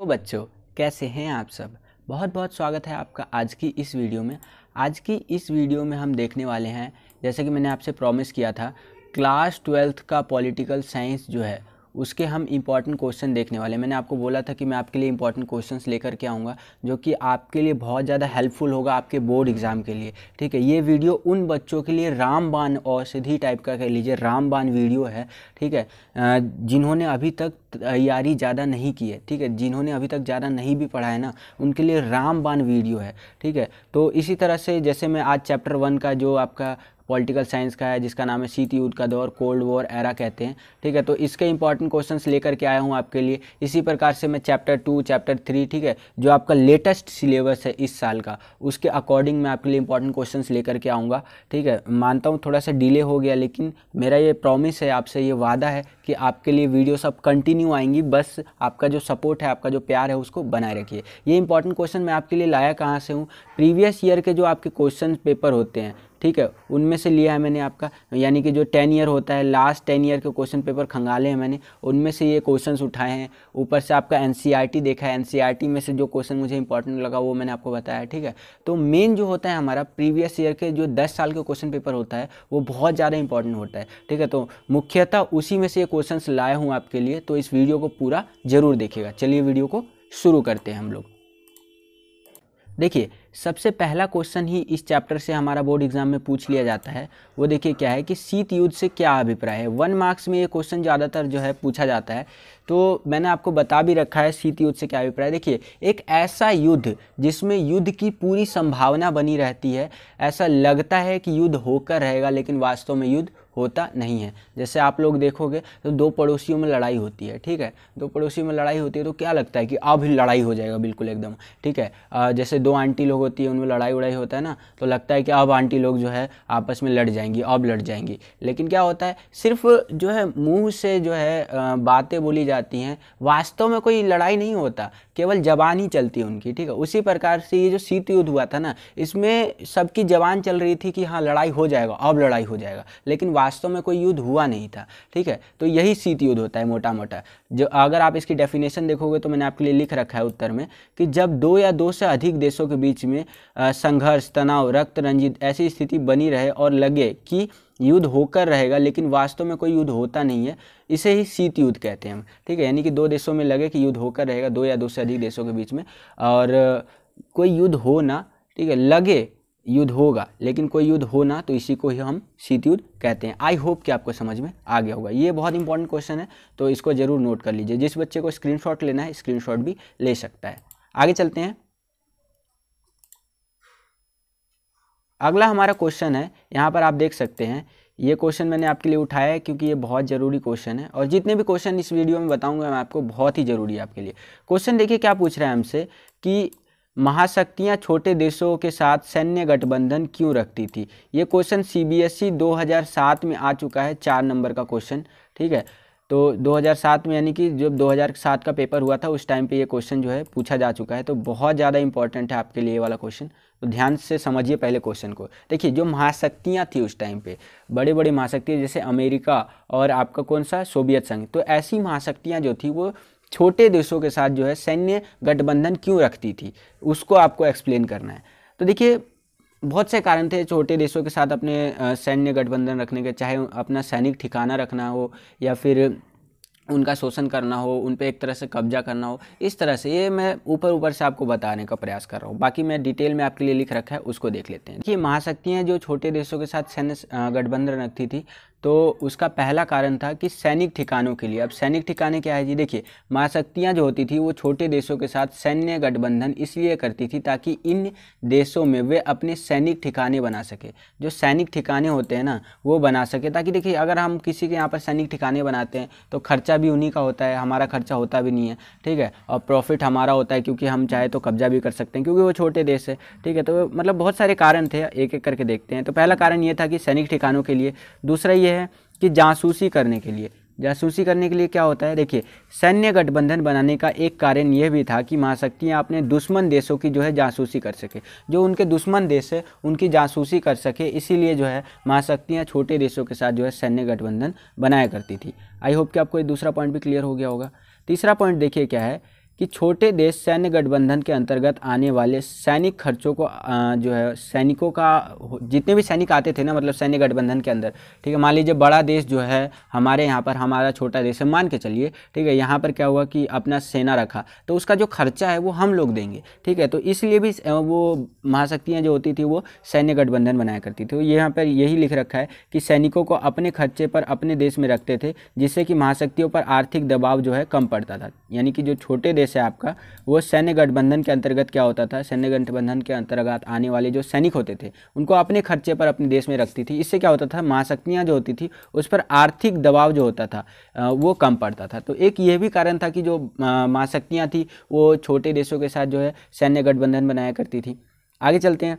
तो बच्चों कैसे हैं आप सब बहुत बहुत स्वागत है आपका आज की इस वीडियो में आज की इस वीडियो में हम देखने वाले हैं जैसे कि मैंने आपसे प्रॉमिस किया था क्लास ट्वेल्थ का पॉलिटिकल साइंस जो है उसके हम इम्पॉर्टेंट क्वेश्चन देखने वाले मैंने आपको बोला था कि मैं आपके लिए इंपॉर्टेंट क्वेश्चंस लेकर के आऊँगा जो कि आपके लिए बहुत ज़्यादा हेल्पफुल होगा आपके बोर्ड एग्जाम के लिए ठीक है ये वीडियो उन बच्चों के लिए रामबान औषधि टाइप का कह लीजिए रामबान वीडियो है ठीक है जिन्होंने अभी तक तैयारी ज़्यादा नहीं की है ठीक है जिन्होंने अभी तक ज़्यादा नहीं भी पढ़ा है ना उनके लिए रामबान वीडियो है ठीक है तो इसी तरह से जैसे मैं आज चैप्टर वन का जो आपका पॉलिटिकल साइंस का है जिसका नाम है शीत युद्ध का दौर कोल्ड वॉर एरा कहते हैं ठीक है तो इसके इंपॉर्टेंट क्वेश्चन लेकर के आया हूँ आपके लिए इसी प्रकार से मैं चैप्टर टू चैप्टर थ्री ठीक है जो आपका लेटेस्ट सिलेबस है इस साल का उसके अकॉर्डिंग मैं आपके लिए इंपॉर्टेंट क्वेश्चन लेकर के आऊँगा ठीक है मानता हूँ थोड़ा सा डिले हो गया लेकिन मेरा ये प्रॉमिस है आपसे ये वादा है कि आपके लिए वीडियो सब कंटिन्यू आएंगी बस आपका जो सपोर्ट है आपका जो प्यार है उसको बनाए रखिए ये इंपॉर्टेंट क्वेश्चन मैं आपके लिए लाया कहाँ से हूँ प्रीवियस ईयर के जो आपके क्वेश्चन पेपर होते हैं ठीक है उनमें से लिया है मैंने आपका यानी कि जो टेन ईयर होता है लास्ट टेन ईयर के क्वेश्चन पेपर खंगाले हैं मैंने उनमें से ये क्वेश्चन उठाए हैं ऊपर से आपका एन e देखा है एन e में से जो क्वेश्चन मुझे इंपॉर्टेंट लगा वो मैंने आपको बताया ठीक है तो मेन जो होता है हमारा प्रीवियस ईयर के जो दस साल के क्वेश्चन पेपर होता है वो बहुत ज़्यादा इंपॉर्टेंट होता है ठीक है तो मुख्यतः उसी में से ये क्वेश्चन लाए हूँ आपके लिए तो इस वीडियो को पूरा ज़रूर देखिएगा चलिए वीडियो को शुरू करते हैं हम लोग देखिए सबसे पहला क्वेश्चन ही इस चैप्टर से हमारा बोर्ड एग्जाम में पूछ लिया जाता है वो देखिए क्या है कि शीत युद्ध से क्या अभिप्राय है वन मार्क्स में ये क्वेश्चन ज़्यादातर जो है पूछा जाता है तो मैंने आपको बता भी रखा है शीत युद्ध से क्या अभिप्राय देखिए एक ऐसा युद्ध जिसमें युद्ध की पूरी संभावना बनी रहती है ऐसा लगता है कि युद्ध होकर रहेगा लेकिन वास्तव में युद्ध होता नहीं है जैसे आप लोग देखोगे तो दो पड़ोसियों में लड़ाई होती है ठीक है दो पड़ोसियों में लड़ाई होती है तो क्या लगता है कि अब लड़ाई हो जाएगा बिल्कुल एकदम ठीक है जैसे दो आंटी लोग होती है उनमें लड़ाई उड़ाई होता है ना तो लगता है कि अब आंटी लोग जो है आपस में लड़ जाएंगी अब लड़ जाएंगी लेकिन क्या होता है सिर्फ जो है मुँह से जो है बातें बोली जाती हैं वास्तव में कोई लड़ाई नहीं होता केवल जबान ही चलती है उनकी ठीक है उसी प्रकार से ये जो शीत युद्ध हुआ था ना इसमें सबकी जबान चल रही थी कि हाँ लड़ाई हो जाएगा अब लड़ाई हो जाएगा लेकिन वास्तव में कोई युद्ध हुआ नहीं था ठीक है तो यही शीत युद्ध होता है मोटा मोटा जो अगर आप इसकी डेफिनेशन देखोगे तो मैंने आपके लिए लिख रखा है उत्तर में कि जब दो या दो से अधिक देशों के बीच में संघर्ष तनाव रक्त रंजित ऐसी स्थिति बनी रहे और लगे कि युद्ध होकर रहेगा लेकिन वास्तव में कोई युद्ध होता नहीं है इसे ही शीत युद्ध कहते हैं हम ठीक है यानी कि दो देशों में लगे कि युद्ध होकर रहेगा दो या दो से अधिक देशों के बीच में और कोई युद्ध हो ना ठीक है लगे युद्ध होगा लेकिन कोई युद्ध हो ना तो इसी को ही हम शीत युद्ध कहते हैं आई होप कि आपको समझ में आ गया होगा ये बहुत इंपॉर्टेंट क्वेश्चन है तो इसको जरूर नोट कर लीजिए जिस बच्चे को स्क्रीनशॉट लेना है स्क्रीनशॉट भी ले सकता है आगे चलते हैं अगला हमारा क्वेश्चन है यहाँ पर आप देख सकते हैं ये क्वेश्चन मैंने आपके लिए उठाया है क्योंकि ये बहुत ज़रूरी क्वेश्चन है और जितने भी क्वेश्चन इस वीडियो में बताऊंगा मैं आपको बहुत ही ज़रूरी है आपके लिए क्वेश्चन देखिए क्या पूछ रहा है हमसे कि महाशक्तियाँ छोटे देशों के साथ सैन्य गठबंधन क्यों रखती थी ये क्वेश्चन सी बी में आ चुका है चार नंबर का क्वेश्चन ठीक है तो 2007 में यानी कि जब 2007 का पेपर हुआ था उस टाइम पे ये क्वेश्चन जो है पूछा जा चुका है तो बहुत ज़्यादा इंपॉर्टेंट है आपके लिए वाला क्वेश्चन तो ध्यान से समझिए पहले क्वेश्चन को देखिए जो महाशक्तियाँ थी उस टाइम पे बड़े बड़े महाशक्तियाँ जैसे अमेरिका और आपका कौन सा सोवियत संघ तो ऐसी महाशक्तियाँ जो थी वो छोटे देशों के साथ जो है सैन्य गठबंधन क्यों रखती थी उसको आपको एक्सप्लेन करना है तो देखिए बहुत से कारण थे छोटे देशों के साथ अपने सैन्य गठबंधन रखने के चाहे अपना सैनिक ठिकाना रखना हो या फिर उनका शोषण करना हो उन पर एक तरह से कब्जा करना हो इस तरह से ये मैं ऊपर ऊपर से आपको बताने का प्रयास कर रहा हूँ बाकी मैं डिटेल में आपके लिए लिख रखा है उसको देख लेते हैं कि महाशक्तियाँ जो छोटे देशों के साथ सैन्य गठबंधन रखती थी तो उसका पहला कारण था कि सैनिक ठिकानों के लिए अब सैनिक ठिकाने क्या है जी देखिए महाशक्तियाँ जो होती थी वो छोटे देशों के साथ सैन्य गठबंधन इसलिए करती थी ताकि इन देशों में वे अपने सैनिक ठिकाने बना सके जो सैनिक ठिकाने होते हैं ना वो बना सके ताकि देखिए अगर हम किसी के यहाँ पर सैनिक ठिकाने बनाते हैं तो खर्चा भी उन्हीं का होता है हमारा खर्चा होता भी नहीं है ठीक है और प्रॉफिट हमारा होता है क्योंकि हम चाहे तो कब्जा भी कर सकते हैं क्योंकि वो छोटे देश है ठीक है तो मतलब बहुत सारे कारण थे एक एक करके देखते हैं तो पहला कारण ये था कि सैनिक ठिकानों के लिए दूसरा ये है कि जासूसी करने के लिए जासूसी करने के लिए क्या होता है देखिए सैन्य गठबंधन बनाने का एक कारण यह भी था कि महाशक्तियाँ अपने दुश्मन देशों की जो है जासूसी कर सके जो उनके दुश्मन देश है उनकी जासूसी कर सके इसीलिए जो है महाशक्तियाँ छोटे देशों के साथ जो है सैन्य गठबंधन बनाया करती थी आई होप कि आपको ये दूसरा पॉइंट भी क्लियर हो गया होगा तीसरा पॉइंट देखिए क्या है कि छोटे देश सैन्य गठबंधन के अंतर्गत आने वाले सैनिक खर्चों को जो है सैनिकों का जितने भी सैनिक आते थे ना मतलब सैन्य गठबंधन के अंदर ठीक है मान लीजिए बड़ा देश जो है हमारे यहाँ पर हमारा छोटा देश है मान के चलिए ठीक है यहाँ पर क्या हुआ कि अपना सेना रखा तो उसका जो खर्चा है वो हम लोग देंगे ठीक है तो इसलिए भी वो महाशक्तियाँ जो होती थी वो सैन्य गठबंधन बनाया करती थी तो यहाँ पर यही लिख रखा है कि सैनिकों को अपने खर्चे पर अपने देश में रखते थे जिससे कि महाशक्तियों पर आर्थिक दबाव जो है कम पड़ता था यानी कि जो छोटे देश कांग्रेस है आपका वो सैन्य गठबंधन के अंतर्गत क्या होता था सैन्य गठबंधन के अंतर्गत आने वाले जो सैनिक होते थे उनको अपने खर्चे पर अपने देश में रखती थी इससे क्या होता था महाशक्तियाँ जो होती थी उस पर आर्थिक दबाव जो होता था वो कम पड़ता था तो एक यह भी कारण था कि जो महाशक्तियाँ थी वो छोटे देशों के साथ जो है सैन्य गठबंधन बनाया करती थी आगे चलते हैं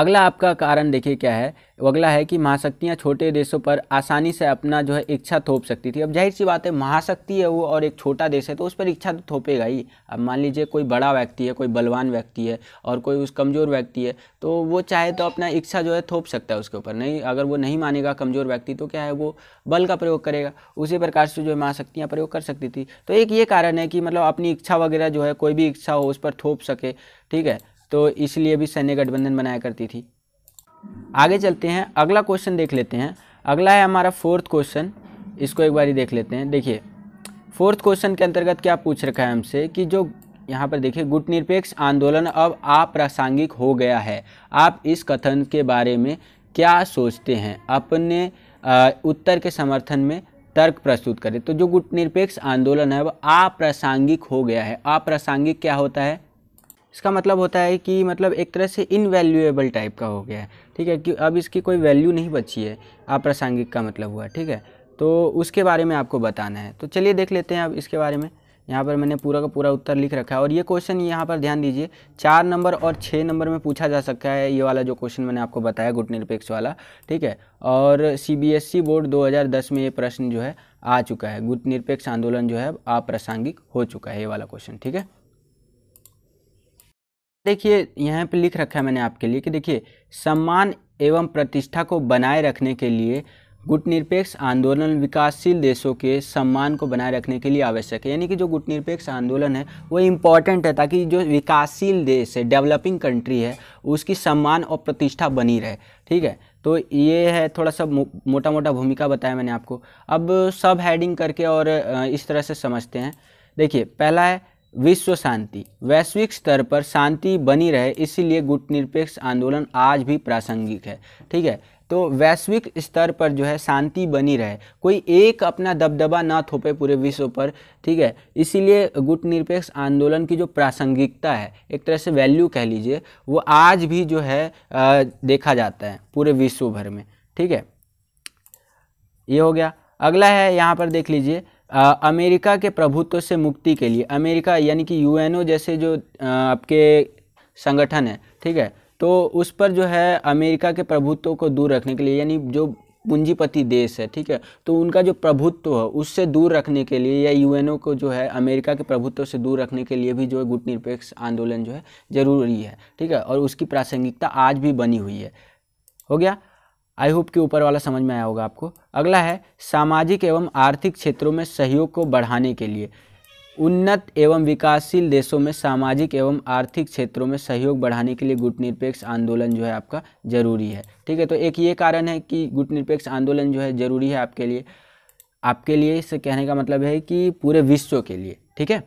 अगला आपका कारण देखिए क्या है अगला है कि महाशक्तियाँ छोटे देशों पर आसानी से अपना जो है इच्छा थोप सकती थी अब जाहिर सी बात है महाशक्ति है वो और एक छोटा देश है तो उस पर इच्छा तो थोपेगा ही अब मान लीजिए कोई बड़ा व्यक्ति है कोई बलवान व्यक्ति है और कोई उस कमज़ोर व्यक्ति है तो वो चाहे तो अपना इच्छा जो है थोप सकता है उसके ऊपर नहीं अगर वो नहीं मानेगा कमज़ोर व्यक्ति तो क्या है वो बल का प्रयोग करेगा उसी प्रकार से जो है महाशक्तियाँ प्रयोग कर सकती थी तो एक ये कारण है कि मतलब अपनी इच्छा वगैरह जो है कोई भी इच्छा हो उस पर थोप सके ठीक है तो इसलिए भी सैन्य गठबंधन बनाया करती थी आगे चलते हैं अगला क्वेश्चन देख लेते हैं अगला है हमारा फोर्थ क्वेश्चन इसको एक बार देख लेते हैं देखिए फोर्थ क्वेश्चन के अंतर्गत क्या पूछ रखा है हमसे कि जो यहाँ पर देखिए गुट निरपेक्ष आंदोलन अब अप्रासंगिक हो गया है आप इस कथन के बारे में क्या सोचते हैं अपने आ, उत्तर के समर्थन में तर्क प्रस्तुत करें तो जो गुटनिरपेक्ष आंदोलन है वह अप्रासंगिक हो गया है अप्रासंगिक क्या होता है इसका मतलब होता है कि मतलब एक तरह से इनवैल्यूएबल टाइप का हो गया है ठीक है कि अब इसकी कोई वैल्यू नहीं बची है अप्रासंगिक का मतलब हुआ ठीक है तो उसके बारे में आपको बताना है तो चलिए देख लेते हैं अब इसके बारे में यहाँ पर मैंने पूरा का पूरा उत्तर लिख रखा है और ये क्वेश्चन यहाँ पर ध्यान दीजिए चार नंबर और छः नंबर में पूछा जा सकता है ये वाला जो क्वेश्चन मैंने आपको बताया गुट निरपेक्ष वाला ठीक है और सीबीएसई e बोर्ड 2010 में ये प्रश्न जो है आ चुका है गुट निरपेक्ष आंदोलन जो है अप्रासंगिक हो चुका है ये वाला क्वेश्चन ठीक है देखिए यहाँ पे लिख रखा है मैंने आपके लिए कि देखिए सम्मान एवं प्रतिष्ठा को बनाए रखने के लिए गुटनिरपेक्ष आंदोलन विकासशील देशों के सम्मान को बनाए रखने के लिए आवश्यक है यानी कि जो गुटनिरपेक्ष आंदोलन है वो इम्पॉर्टेंट है ताकि जो विकासशील देश है डेवलपिंग कंट्री है उसकी सम्मान और प्रतिष्ठा बनी रहे ठीक है तो ये है थोड़ा सा मो, मोटा मोटा भूमिका बताया मैंने आपको अब सब हैडिंग करके और इस तरह से समझते हैं देखिए पहला है विश्व शांति वैश्विक स्तर पर शांति बनी रहे इसीलिए गुटनिरपेक्ष आंदोलन आज भी प्रासंगिक है ठीक है तो वैश्विक स्तर पर जो है शांति बनी रहे कोई एक अपना दबदबा ना थोपे पूरे विश्व पर ठीक है इसीलिए गुट निरपेक्ष आंदोलन की जो प्रासंगिकता है एक तरह से वैल्यू कह लीजिए वो आज भी जो है आ, देखा जाता है पूरे विश्व भर में ठीक है ये हो गया अगला है यहाँ पर देख लीजिए आ, अमेरिका के प्रभुत्व से मुक्ति के लिए अमेरिका यानी कि यूएनओ जैसे जो आ, आपके संगठन है ठीक है तो उस पर जो है अमेरिका के प्रभुत्व को दूर रखने के लिए यानी जो पूंजीपति देश है ठीक है तो उनका जो प्रभुत्व है उससे दूर रखने के लिए या यूएनओ को जो है अमेरिका के प्रभुत्व से दूर रखने के लिए भी जो है गुटनिरपेक्ष आंदोलन जो है ज़रूरी है ठीक है और उसकी प्रासंगिकता आज भी बनी हुई है हो गया आई होप कि ऊपर वाला समझ में आया होगा आपको अगला है सामाजिक एवं आर्थिक क्षेत्रों में सहयोग को बढ़ाने के लिए उन्नत एवं विकासशील देशों में सामाजिक एवं आर्थिक क्षेत्रों में सहयोग बढ़ाने के लिए गुटनिरपेक्ष आंदोलन जो है आपका ज़रूरी है ठीक है तो एक ये कारण है कि गुटनिरपेक्ष आंदोलन जो है ज़रूरी है आपके लिए आपके लिए इससे कहने का मतलब है कि पूरे विश्व के लिए ठीक है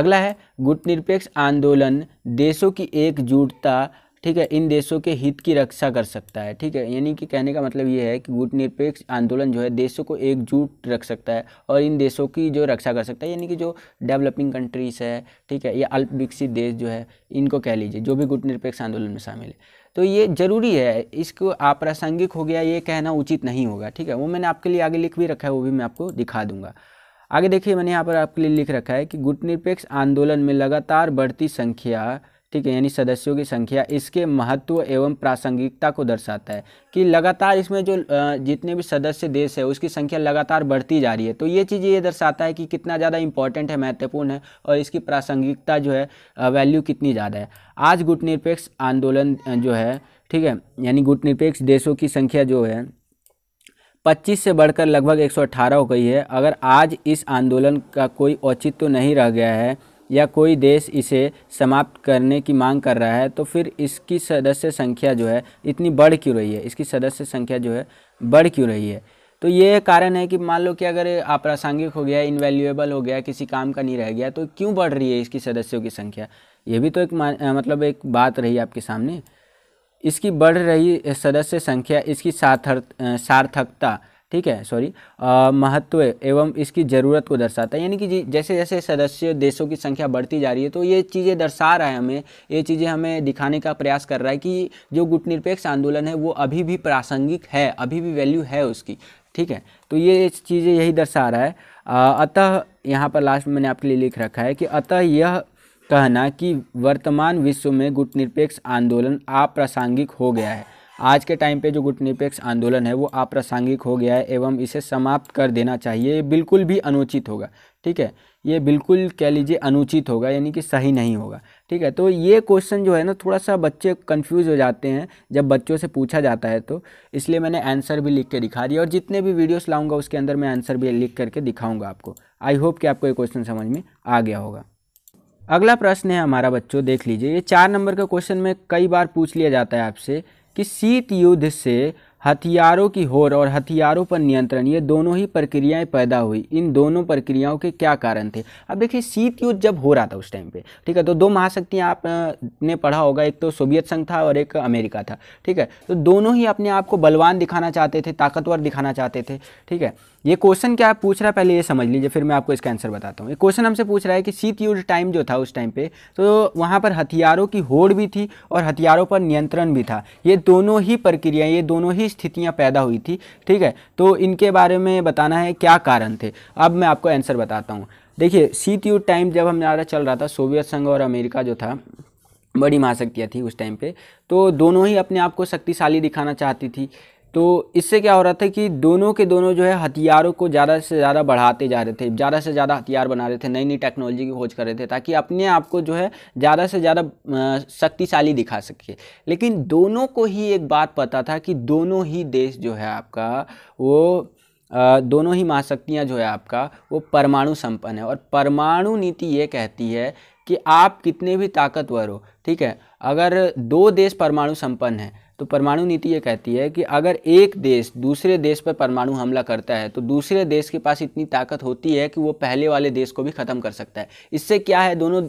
अगला है गुटनिरपेक्ष आंदोलन देशों की एकजुटता ठीक है इन देशों के हित की रक्षा कर सकता है ठीक है यानी कि कहने का मतलब ये है कि गुट निरपेक्ष आंदोलन जो है देशों को एकजुट रख सकता है और इन देशों की जो रक्षा कर सकता है यानी कि जो डेवलपिंग कंट्रीज़ है ठीक है या अल्प विकसित देश जो है इनको कह लीजिए जो भी गुट निरपेक्ष आंदोलन में शामिल है तो ये ज़रूरी है इसको अप्रासंगिक हो गया ये कहना उचित नहीं होगा ठीक है वो मैंने आपके लिए आगे लिख भी रखा है वो भी मैं आपको दिखा दूंगा आगे देखिए मैंने यहाँ पर आपके लिए लिख रखा है कि गुटनिरपेक्ष आंदोलन में लगातार बढ़ती संख्या ठीक है यानी सदस्यों की संख्या इसके महत्व एवं प्रासंगिकता को दर्शाता है कि लगातार इसमें जो जितने भी सदस्य देश है उसकी संख्या लगातार बढ़ती जा रही है तो ये चीज़ ये दर्शाता है कि कितना ज़्यादा इंपॉर्टेंट है महत्वपूर्ण है और इसकी प्रासंगिकता जो है वैल्यू कितनी ज़्यादा है आज गुटनिरपेक्ष आंदोलन जो है ठीक है यानी गुटनिरपेक्ष देशों की संख्या जो है 25 से बढ़कर लगभग 118 हो गई है अगर आज इस आंदोलन का कोई औचित्य तो नहीं रह गया है या कोई देश इसे समाप्त करने की मांग कर रहा है तो फिर इसकी सदस्य संख्या जो है इतनी बढ़ क्यों रही है इसकी सदस्य संख्या जो है बढ़ क्यों रही है तो ये कारण है कि मान लो कि अगर अप्रासंगिक हो गया इनवैल्यूएबल हो गया किसी काम का नहीं रह गया तो क्यों बढ़ रही है इसकी सदस्यों की संख्या ये भी तो एक मतलब एक बात रही आपके सामने इसकी बढ़ रही सदस्य संख्या इसकी सार्थक सार्थकता ठीक है सॉरी महत्व एवं इसकी ज़रूरत को दर्शाता है यानी कि जैसे जैसे सदस्य देशों की संख्या बढ़ती जा रही है तो ये चीज़ें दर्शा रहा है हमें ये चीज़ें हमें दिखाने का प्रयास कर रहा है कि जो गुटनिरपेक्ष आंदोलन है वो अभी भी प्रासंगिक है अभी भी वैल्यू है उसकी ठीक है तो ये चीज़ें यही दर्शा रहा है अतः यहाँ पर लास्ट में मैंने आपके लिए लिख रखा है कि अतः यह कहना कि वर्तमान विश्व में गुटनिरपेक्ष आंदोलन अप्रासंगिक हो गया है आज के टाइम पे जो गुटनिरपेक्ष आंदोलन है वो अप्रासंगिक हो गया है एवं इसे समाप्त कर देना चाहिए ये बिल्कुल भी अनुचित होगा ठीक है ये बिल्कुल कह लीजिए अनुचित होगा यानी कि सही नहीं होगा ठीक है तो ये क्वेश्चन जो है ना थोड़ा सा बच्चे कंफ्यूज हो जाते हैं जब बच्चों से पूछा जाता है तो इसलिए मैंने आंसर भी लिख के दिखा दिया और जितने भी वीडियोस लाऊंगा उसके अंदर मैं आंसर भी लिख करके दिखाऊंगा आपको आई होप कि आपको ये क्वेश्चन समझ में आ गया होगा अगला प्रश्न है हमारा बच्चों देख लीजिए ये चार नंबर का क्वेश्चन में कई बार पूछ लिया जाता है आपसे कि शीत युद्ध से हथियारों की होर और हथियारों पर नियंत्रण ये दोनों ही प्रक्रियाएं पैदा हुई इन दोनों प्रक्रियाओं के क्या कारण थे अब देखिए शीत युद्ध जब हो रहा था उस टाइम पे ठीक है तो दो महाशक्तियाँ आपने पढ़ा होगा एक तो सोवियत संघ था और एक अमेरिका था ठीक है तो दोनों ही अपने आप को बलवान दिखाना चाहते थे ताकतवर दिखाना चाहते थे ठीक है ये क्वेश्चन क्या पूछ रहा है पहले ये समझ लीजिए फिर मैं आपको इसका आंसर बताता हूँ ये क्वेश्चन हमसे पूछ रहा है कि शीत युद्ध टाइम जो था उस टाइम पे तो वहाँ पर हथियारों की होड़ भी थी और हथियारों पर नियंत्रण भी था ये दोनों ही प्रक्रियाएँ ये दोनों ही स्थितियाँ पैदा हुई थी ठीक है तो इनके बारे में बताना है क्या कारण थे अब मैं आपको आंसर बताता हूँ देखिए शीत युद्ध टाइम जब हमारा चल रहा था सोवियत संघ और अमेरिका जो था बड़ी महाशक्तियाँ थी उस टाइम पे तो दोनों ही अपने आप को शक्तिशाली दिखाना चाहती थी तो इससे क्या हो रहा था कि दोनों के दोनों जो है हथियारों को ज़्यादा से ज़्यादा बढ़ाते जा रहे थे ज़्यादा से ज़्यादा हथियार बना रहे थे नई नई टेक्नोलॉजी की खोज कर रहे थे ताकि अपने आप को जो है ज़्यादा से ज़्यादा शक्तिशाली दिखा सके लेकिन दोनों को ही एक बात पता था कि दोनों ही देश जो है आपका वो दोनों ही महाशक्तियाँ जो है आपका वो परमाणु संपन्न है और परमाणु नीति ये कहती है कि आप कितने भी ताकतवर हो ठीक है अगर दो देश परमाणु संपन्न हैं तो परमाणु नीति ये कहती है कि अगर एक देश दूसरे देश पर परमाणु हमला करता है तो दूसरे देश के पास इतनी ताकत होती है कि वो पहले वाले देश को भी ख़त्म कर सकता है इससे क्या है दोनों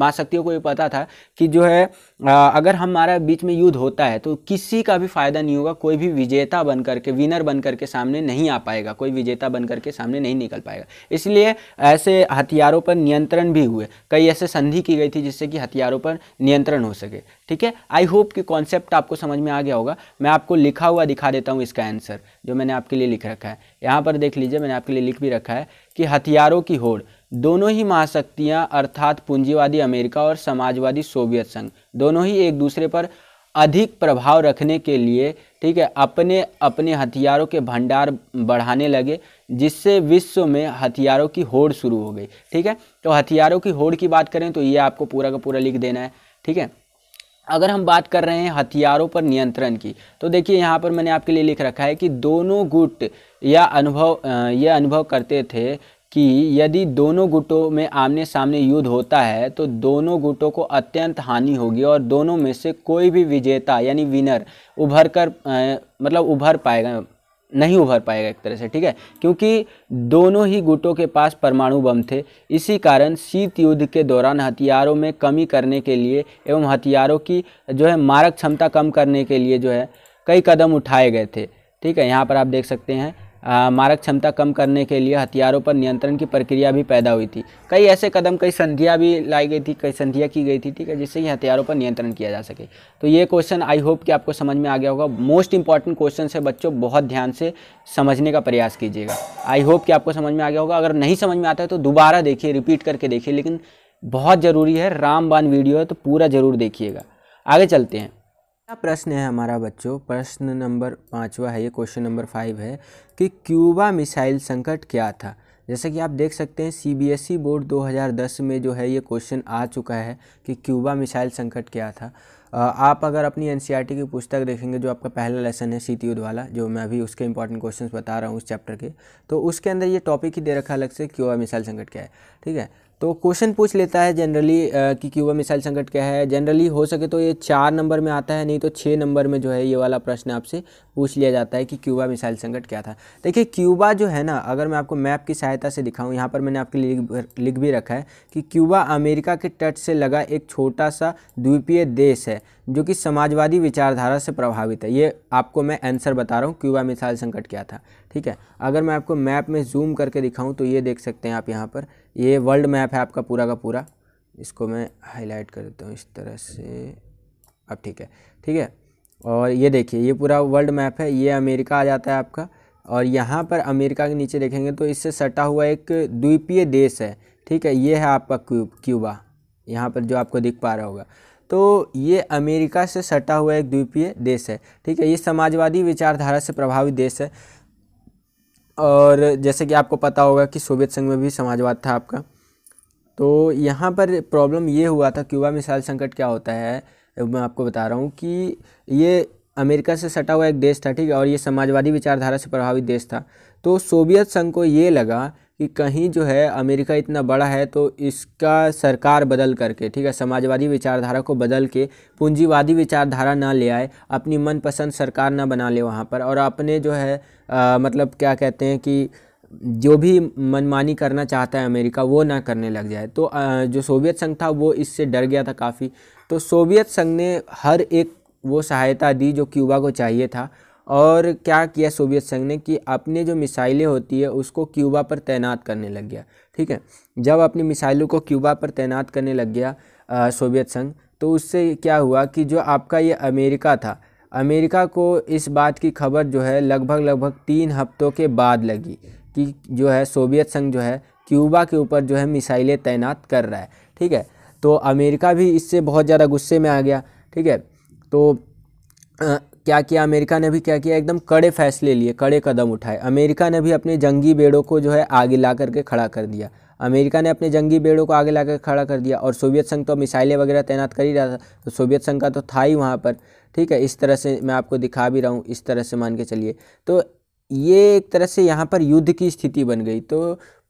महाशक्तियों को ये पता था कि जो है आ, अगर हमारा बीच में युद्ध होता है तो किसी का भी फ़ायदा नहीं होगा कोई भी विजेता बन करके विनर बन करके सामने नहीं आ पाएगा कोई विजेता बन करके सामने नहीं निकल पाएगा इसलिए ऐसे हथियारों पर नियंत्रण भी हुए कई ऐसे संधि की गई थी जिससे कि हथियारों पर नियंत्रण हो सके ठीक है आई होप कि कॉन्सेप्ट आपको समझ में आ गया होगा मैं आपको लिखा हुआ दिखा देता हूँ इसका आंसर जो मैंने आपके लिए लिख रखा है यहाँ पर देख लीजिए मैंने आपके लिए लिख भी रखा है कि हथियारों की होड़ दोनों ही महाशक्तियाँ अर्थात पूंजीवादी अमेरिका और समाजवादी सोवियत संघ दोनों ही एक दूसरे पर अधिक प्रभाव रखने के लिए ठीक है अपने अपने हथियारों के भंडार बढ़ाने लगे जिससे विश्व में हथियारों की होड़ शुरू हो गई ठीक है तो हथियारों की होड़ की बात करें तो ये आपको पूरा का पूरा लिख देना है ठीक है अगर हम बात कर रहे हैं हथियारों पर नियंत्रण की तो देखिए यहाँ पर मैंने आपके लिए लिख रखा है कि दोनों गुट या अनुभव यह अनुभव करते थे कि यदि दोनों गुटों में आमने सामने युद्ध होता है तो दोनों गुटों को अत्यंत हानि होगी और दोनों में से कोई भी विजेता यानी विनर उभर कर आ, मतलब उभर पाएगा नहीं उभर पाएगा एक तरह से ठीक है क्योंकि दोनों ही गुटों के पास परमाणु बम थे इसी कारण शीत युद्ध के दौरान हथियारों में कमी करने के लिए एवं हथियारों की जो है मारक क्षमता कम करने के लिए जो है कई कदम उठाए गए थे ठीक है यहाँ पर आप देख सकते हैं मारक क्षमता कम करने के लिए हथियारों पर नियंत्रण की प्रक्रिया भी पैदा हुई थी कई ऐसे कदम कई संधियाँ भी लाई गई थी कई संधियाँ की गई थी ठीक है जिससे कि हथियारों पर नियंत्रण किया जा सके तो ये क्वेश्चन आई होप कि आपको समझ में आ गया होगा मोस्ट इंपॉर्टेंट क्वेश्चन है बच्चों बहुत ध्यान से समझने का प्रयास कीजिएगा आई होप कि आपको समझ में आ गया होगा अगर नहीं समझ में आता है तो दोबारा देखिए रिपीट करके देखिए लेकिन बहुत ज़रूरी है रामबान वीडियो है तो पूरा ज़रूर देखिएगा आगे चलते हैं पहला प्रश्न है हमारा बच्चों प्रश्न नंबर पाँचवा है ये क्वेश्चन नंबर फाइव है कि क्यूबा मिसाइल संकट क्या था जैसा कि आप देख सकते हैं सीबीएसई e बोर्ड 2010 में जो है ये क्वेश्चन आ चुका है कि क्यूबा मिसाइल संकट क्या था आप अगर अपनी एन e की पुस्तक देखेंगे जो आपका पहला लेसन है सीती युद्ध वाला जो मैं अभी उसके इंपॉर्टेंट क्वेश्चंस बता रहा हूँ उस चैप्टर के तो उसके अंदर ये टॉपिक ही दे रखा अलग से क्यूबा मिसाइल संकट क्या है ठीक है तो क्वेश्चन पूछ लेता है जनरली कि क्यूबा मिसाइल संकट क्या है जनरली हो सके तो ये चार नंबर में आता है नहीं तो छः नंबर में जो है ये वाला प्रश्न आपसे पूछ लिया जाता है कि क्यूबा मिसाइल संकट क्या था देखिए क्यूबा जो है ना अगर मैं आपको मैप की सहायता से दिखाऊँ यहाँ पर मैंने आपके लिए लिख भी रखा है कि क्यूबा अमेरिका के तट से लगा एक छोटा सा द्वीपीय देश है जो कि समाजवादी विचारधारा से प्रभावित है ये आपको मैं आंसर बता रहा हूँ क्यूबा मिसाइल संकट क्या था ठीक है अगर मैं आपको मैप में जूम करके दिखाऊँ तो ये देख सकते हैं आप यहाँ पर ये वर्ल्ड मैप है आपका पूरा का पूरा इसको मैं हाईलाइट कर देता हूँ इस तरह से अब ठीक है ठीक है और ये देखिए ये पूरा वर्ल्ड मैप है ये अमेरिका आ जाता है आपका और यहाँ पर अमेरिका के नीचे देखेंगे तो इससे सटा हुआ एक द्वीपीय देश है ठीक है ये है आपका क्यूब क्यूबा यहाँ पर जो आपको दिख पा रहा होगा तो ये अमेरिका से सटा हुआ एक द्वीपीय देश है ठीक है ये समाजवादी विचारधारा से प्रभावित देश है और जैसे कि आपको पता होगा कि सोवियत संघ में भी समाजवाद था आपका तो यहाँ पर प्रॉब्लम ये हुआ था क्यूबा मिसाइल संकट क्या होता है मैं आपको बता रहा हूँ कि ये अमेरिका से सटा हुआ एक देश था ठीक है और ये समाजवादी विचारधारा से प्रभावित देश था तो सोवियत संघ को ये लगा कि कहीं जो है अमेरिका इतना बड़ा है तो इसका सरकार बदल करके ठीक है समाजवादी विचारधारा को बदल के पूंजीवादी विचारधारा ना ले आए अपनी मनपसंद सरकार ना बना ले वहाँ पर और अपने जो है आ, मतलब क्या कहते हैं कि जो भी मनमानी करना चाहता है अमेरिका वो ना करने लग जाए तो आ, जो सोवियत संघ था वो इससे डर गया था काफ़ी तो सोवियत संघ ने हर एक वो सहायता दी जो क्यूबा को चाहिए था और क्या किया सोवियत संघ ने कि अपने जो मिसाइलें होती है उसको क्यूबा पर तैनात करने लग गया ठीक है जब अपनी मिसाइलों को क्यूबा पर तैनात करने लग गया सोवियत संघ तो उससे क्या हुआ कि जो आपका ये अमेरिका था अमेरिका को इस बात की खबर जो है लगभग लगभग तीन हफ्तों के बाद लगी कि जो है सोवियत संघ जो है क्यूबा के ऊपर जो है मिसाइलें तैनात कर रहा है ठीक है तो अमेरिका भी इससे बहुत ज़्यादा गुस्से में आ गया ठीक है तो क्या किया अमेरिका ने भी क्या किया एकदम कड़े फैसले लिए कड़े कदम उठाए अमेरिका ने भी अपने जंगी बेड़ों को जो है आगे ला करके खड़ा कर दिया अमेरिका ने अपने जंगी बेड़ों को आगे ला कर खड़ा कर दिया और सोवियत संघ तो मिसाइलें वगैरह तैनात कर ही रहा था तो सोवियत संघ का तो था ही वहाँ पर ठीक है इस तरह से मैं आपको दिखा भी रहा हूँ इस तरह से मान के चलिए तो ये एक तरह से यहाँ पर युद्ध की स्थिति बन गई तो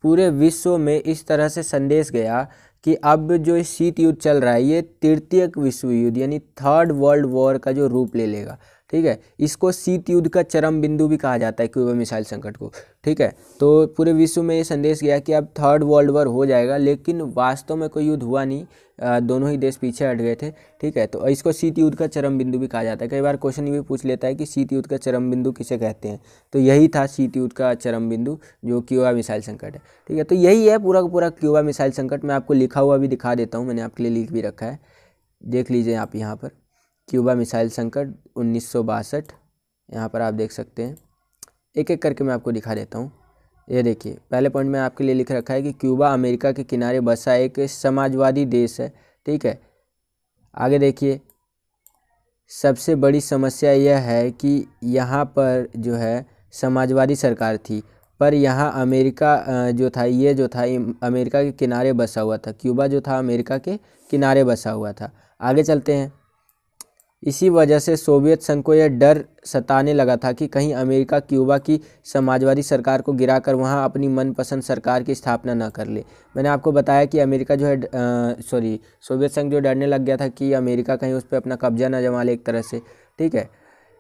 पूरे विश्व में इस तरह से संदेश गया कि अब जो शीत युद्ध चल रहा है ये तृतीय विश्व युद्ध यानी थर्ड वर्ल्ड वॉर का जो रूप ले लेगा ठीक है इसको शीत युद्ध का चरम बिंदु भी कहा जाता है क्यूबा मिसाइल संकट को ठीक है तो पूरे विश्व में ये संदेश गया कि अब थर्ड वर्ल्ड वॉर हो जाएगा लेकिन वास्तव में कोई युद्ध हुआ नहीं दोनों ही देश पीछे हट गए थे ठीक है तो इसको शीत युद्ध का चरम बिंदु भी कहा जाता है कई बार क्वेश्चन ये भी पूछ लेता है कि शीत युद्ध का चरम बिंदु किसे कहते हैं तो यही था शीत युद्ध का चरम बिंदु जो क्यूबा मिसाइल संकट है ठीक है तो यही है पूरा का पूरा क्यूबा मिसाइल संकट मैं आपको लिखा हुआ भी दिखा देता हूँ मैंने आपके लिए लिख भी रखा है देख लीजिए आप यहाँ पर क्यूबा मिसाइल संकट उन्नीस सौ बासठ यहाँ पर आप देख सकते हैं एक एक करके मैं आपको दिखा देता हूँ ये देखिए पहले पॉइंट में आपके लिए लिख रखा है कि क्यूबा अमेरिका के किनारे बसा एक समाजवादी देश है ठीक है आगे देखिए सबसे बड़ी समस्या यह है कि यहाँ पर जो है समाजवादी सरकार थी पर यहाँ अमेरिका जो था ये जो था अमेरिका के किनारे बसा हुआ था क्यूबा जो था अमेरिका के किनारे बसा हुआ था आगे चलते हैं इसी वजह से सोवियत संघ को यह डर सताने लगा था कि कहीं अमेरिका क्यूबा की समाजवादी सरकार को गिराकर वहां अपनी मनपसंद सरकार की स्थापना ना कर ले मैंने आपको बताया कि अमेरिका जो है सॉरी सोवियत संघ जो डरने लग गया था कि अमेरिका कहीं उस पर अपना कब्जा ना जमा ले एक तरह से ठीक है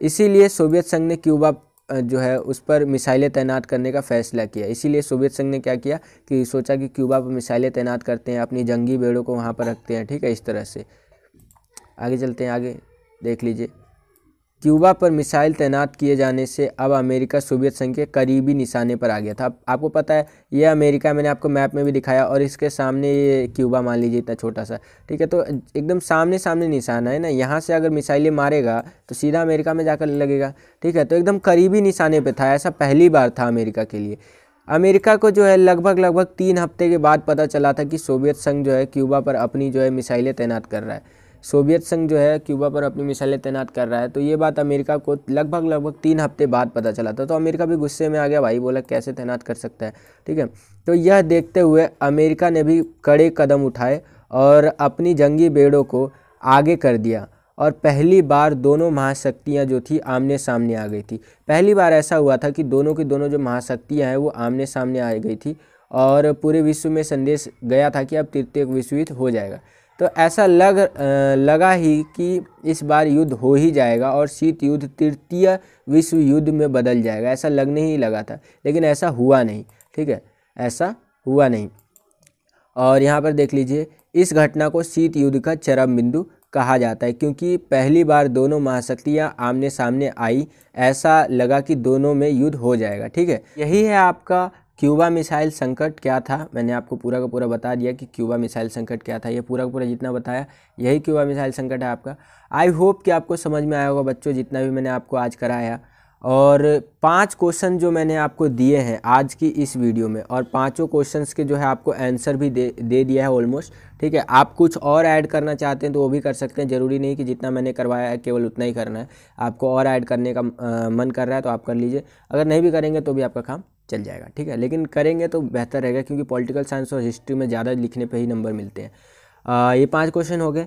इसीलिए सोवियत संघ ने क्यूबा जो है उस पर मिसाइलें तैनात करने का फैसला किया इसीलिए सोवियत संघ ने क्या किया कि सोचा कि क्यूबा पर मिसाइलें तैनात करते हैं अपनी जंगी बेड़ों को वहाँ पर रखते हैं ठीक है इस तरह से आगे चलते हैं आगे देख लीजिए क्यूबा पर मिसाइल तैनात किए जाने से अब अमेरिका सोवियत संघ के करीबी निशाने पर आ गया था आपको पता है ये अमेरिका मैंने आपको मैप में भी दिखाया और इसके सामने ये क्यूबा मान लीजिए इतना छोटा सा ठीक है तो एकदम सामने सामने निशाना है ना यहाँ से अगर मिसाइलें मारेगा तो सीधा अमेरिका में जाकर लगेगा ठीक है तो एकदम करीबी निशाने पर था ऐसा पहली बार था अमेरिका के लिए अमेरिका को जो है लगभग लगभग तीन हफ्ते के बाद पता चला था कि सोवियत संघ जो है क्यूबा पर अपनी जो है मिसाइलें तैनात कर रहा है सोवियत संघ जो है क्यूबा पर अपनी मिसाइलें तैनात कर रहा है तो ये बात अमेरिका को लगभग लगभग तीन हफ्ते बाद पता चला था तो अमेरिका भी गुस्से में आ गया भाई बोला कैसे तैनात कर सकता है ठीक है तो यह देखते हुए अमेरिका ने भी कड़े कदम उठाए और अपनी जंगी बेड़ों को आगे कर दिया और पहली बार दोनों महाशक्तियाँ जो थी आमने सामने आ गई थी पहली बार ऐसा हुआ था कि दोनों की दोनों जो महाशक्तियाँ हैं वो आमने सामने आ गई थी और पूरे विश्व में संदेश गया था कि अब तृतीय विश्वयुद्ध हो जाएगा तो ऐसा लग लगा ही कि इस बार युद्ध हो ही जाएगा और शीत युद्ध तृतीय विश्व युद्ध में बदल जाएगा ऐसा लगने ही लगा था लेकिन ऐसा हुआ नहीं ठीक है ऐसा हुआ नहीं और यहाँ पर देख लीजिए इस घटना को शीत युद्ध का चरम बिंदु कहा जाता है क्योंकि पहली बार दोनों महाशक्तियाँ आमने सामने आई ऐसा लगा कि दोनों में युद्ध हो जाएगा ठीक है यही है आपका क्यूबा मिसाइल संकट क्या था मैंने आपको पूरा का पूरा बता दिया कि क्यूबा मिसाइल संकट क्या था ये पूरा का पूरा जितना बताया यही क्यूबा मिसाइल संकट है आपका आई होप कि आपको समझ में आया होगा बच्चों जितना भी मैंने आपको आज कराया और पांच क्वेश्चन जो मैंने आपको दिए हैं आज की इस वीडियो में और पांचों क्वेश्चंस के जो है आपको आंसर भी दे दे दिया है ऑलमोस्ट ठीक है आप कुछ और ऐड करना चाहते हैं तो वो भी कर सकते हैं ज़रूरी नहीं कि जितना मैंने करवाया है केवल उतना ही करना है आपको और ऐड करने का आ, मन कर रहा है तो आप कर लीजिए अगर नहीं भी करेंगे तो भी आपका काम चल जाएगा ठीक है लेकिन करेंगे तो बेहतर रहेगा क्योंकि पॉलिटिकल साइंस और हिस्ट्री में ज़्यादा लिखने पर ही नंबर मिलते हैं आ, ये पाँच क्वेश्चन हो गए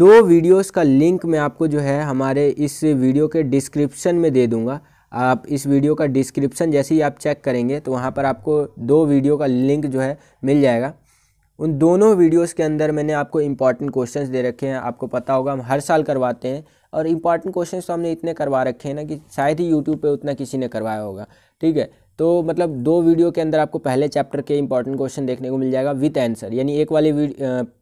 दो वीडियोस का लिंक मैं आपको जो है हमारे इस वीडियो के डिस्क्रिप्शन में दे दूंगा आप इस वीडियो का डिस्क्रिप्शन जैसे ही आप चेक करेंगे तो वहाँ पर आपको दो वीडियो का लिंक जो है मिल जाएगा उन दोनों वीडियोस के अंदर मैंने आपको इम्पॉर्टेंट क्वेश्चंस दे रखे हैं आपको पता होगा हम हर साल करवाते हैं और इम्पॉर्टेंट क्वेश्चन तो हमने इतने करवा रखे हैं ना कि शायद ही यूट्यूब पर उतना किसी ने करवाया होगा ठीक है तो मतलब दो वीडियो के अंदर आपको पहले चैप्टर के इंपॉर्टेंट क्वेश्चन देखने को मिल जाएगा विथ आंसर यानी एक वाले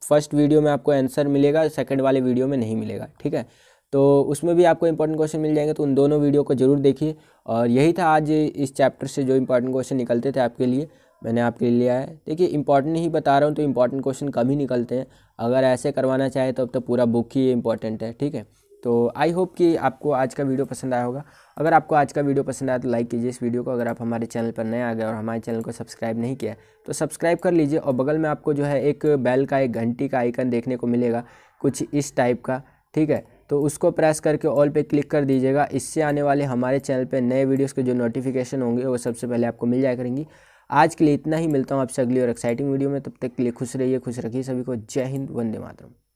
फर्स्ट वीडियो में आपको आंसर मिलेगा सेकंड वाले वीडियो में नहीं मिलेगा ठीक है तो उसमें भी आपको इंपॉर्टेंट क्वेश्चन मिल जाएंगे तो उन दोनों वीडियो को जरूर देखिए और यही था आज इस चैप्टर से जो इंपॉर्टेंट क्वेश्चन निकलते थे आपके लिए मैंने आपके लिए लिया है देखिए इंपॉर्टेंट ही बता रहा हूँ तो इंपॉर्टेंट क्वेश्चन कम ही निकलते हैं अगर ऐसे करवाना चाहे तो अब तो पूरा बुक ही इंपॉर्टेंट है ठीक है तो आई होप कि आपको आज का वीडियो पसंद आया होगा अगर आपको आज का वीडियो पसंद आया तो लाइक कीजिए इस वीडियो को अगर आप हमारे चैनल पर नए आ गए और हमारे चैनल को सब्सक्राइब नहीं किया तो सब्सक्राइब कर लीजिए और बगल में आपको जो है एक बेल का एक घंटी का आइकन देखने को मिलेगा कुछ इस टाइप का ठीक है तो उसको प्रेस करके ऑल पे क्लिक कर दीजिएगा इससे आने वाले हमारे चैनल पे नए वीडियोस के जो नोटिफिकेशन होंगे वो सबसे पहले आपको मिल जाया करेंगी आज के लिए इतना ही मिलता हूँ आपसे अगली और एक्साइटिंग वीडियो में तब तक के लिए खुश रहिए खुश रखिए सभी को जय हिंद वंदे मातरम